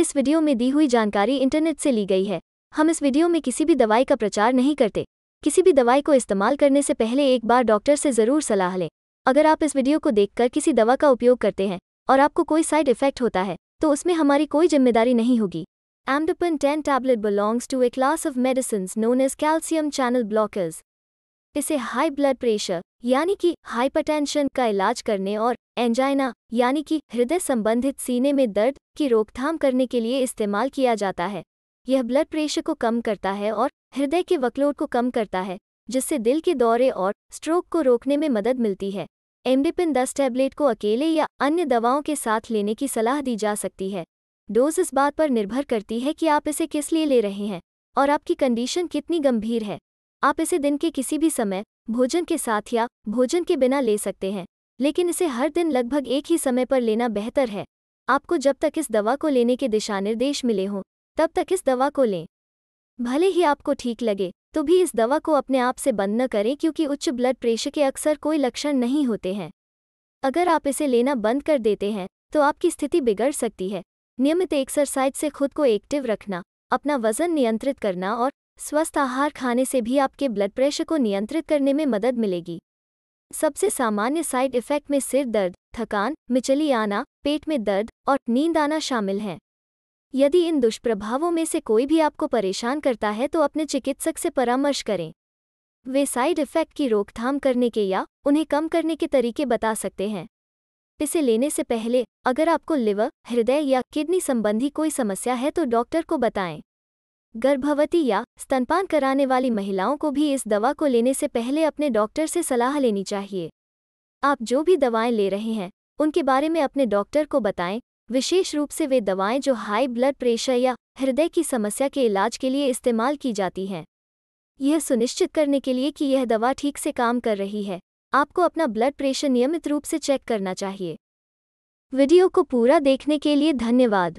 इस वीडियो में दी हुई जानकारी इंटरनेट से ली गई है हम इस वीडियो में किसी भी दवाई का प्रचार नहीं करते किसी भी दवाई को इस्तेमाल करने से पहले एक बार डॉक्टर से ज़रूर सलाह लें अगर आप इस वीडियो को देखकर किसी दवा का उपयोग करते हैं और आपको कोई साइड इफेक्ट होता है तो उसमें हमारी कोई जिम्मेदारी नहीं होगी Amdopan ten tablet belongs to a class of medicine known as calcium channel blockers इसे हाई ब्लड प्रेशर यानी कि हाइपरटेंशन का इलाज करने और एंजाइना यानी कि हृदय संबंधित सीने में दर्द की रोकथाम करने के लिए इस्तेमाल किया जाता है यह ब्लड प्रेशर को कम करता है और हृदय के वकलोड को कम करता है जिससे दिल के दौरे और स्ट्रोक को रोकने में मदद मिलती है एम्बिपिन दस टैबलेट को अकेले या अन्य दवाओं के साथ लेने की सलाह दी जा सकती है डोज इस बात पर निर्भर करती है कि आप इसे किस लिए ले रहे हैं और आपकी कंडीशन कितनी गंभीर है आप इसे दिन के किसी भी समय भोजन के साथ या भोजन के बिना ले सकते हैं लेकिन इसे हर दिन लगभग एक ही समय पर लेना बेहतर है आपको जब तक इस दवा को लेने के दिशानिर्देश मिले हों तब तक इस दवा को लें भले ही आपको ठीक लगे तो भी इस दवा को अपने आप से बंद न करें क्योंकि उच्च ब्लड प्रेशर के अक्सर कोई लक्षण नहीं होते हैं अगर आप इसे लेना बंद कर देते हैं तो आपकी स्थिति बिगड़ सकती है नियमित एक्सरसाइज से खुद को एक्टिव रखना अपना वजन नियंत्रित करना और स्वस्थ आहार खाने से भी आपके ब्लड प्रेशर को नियंत्रित करने में मदद मिलेगी सबसे सामान्य साइड इफेक्ट में सिर दर्द थकान मिचली आना पेट में दर्द और नींद आना शामिल हैं यदि इन दुष्प्रभावों में से कोई भी आपको परेशान करता है तो अपने चिकित्सक से परामर्श करें वे साइड इफेक्ट की रोकथाम करने के या उन्हें कम करने के तरीके बता सकते हैं इसे लेने से पहले अगर आपको लिवर हृदय या किडनी संबंधी कोई समस्या है तो डॉक्टर को बताएं गर्भवती या स्तनपान कराने वाली महिलाओं को भी इस दवा को लेने से पहले अपने डॉक्टर से सलाह लेनी चाहिए आप जो भी दवाएं ले रहे हैं उनके बारे में अपने डॉक्टर को बताएं विशेष रूप से वे दवाएं जो हाई ब्लड प्रेशर या हृदय की समस्या के इलाज के लिए इस्तेमाल की जाती हैं यह सुनिश्चित करने के लिए कि यह दवा ठीक से काम कर रही है आपको अपना ब्लड प्रेशर नियमित रूप से चेक करना चाहिए वीडियो को पूरा देखने के लिए धन्यवाद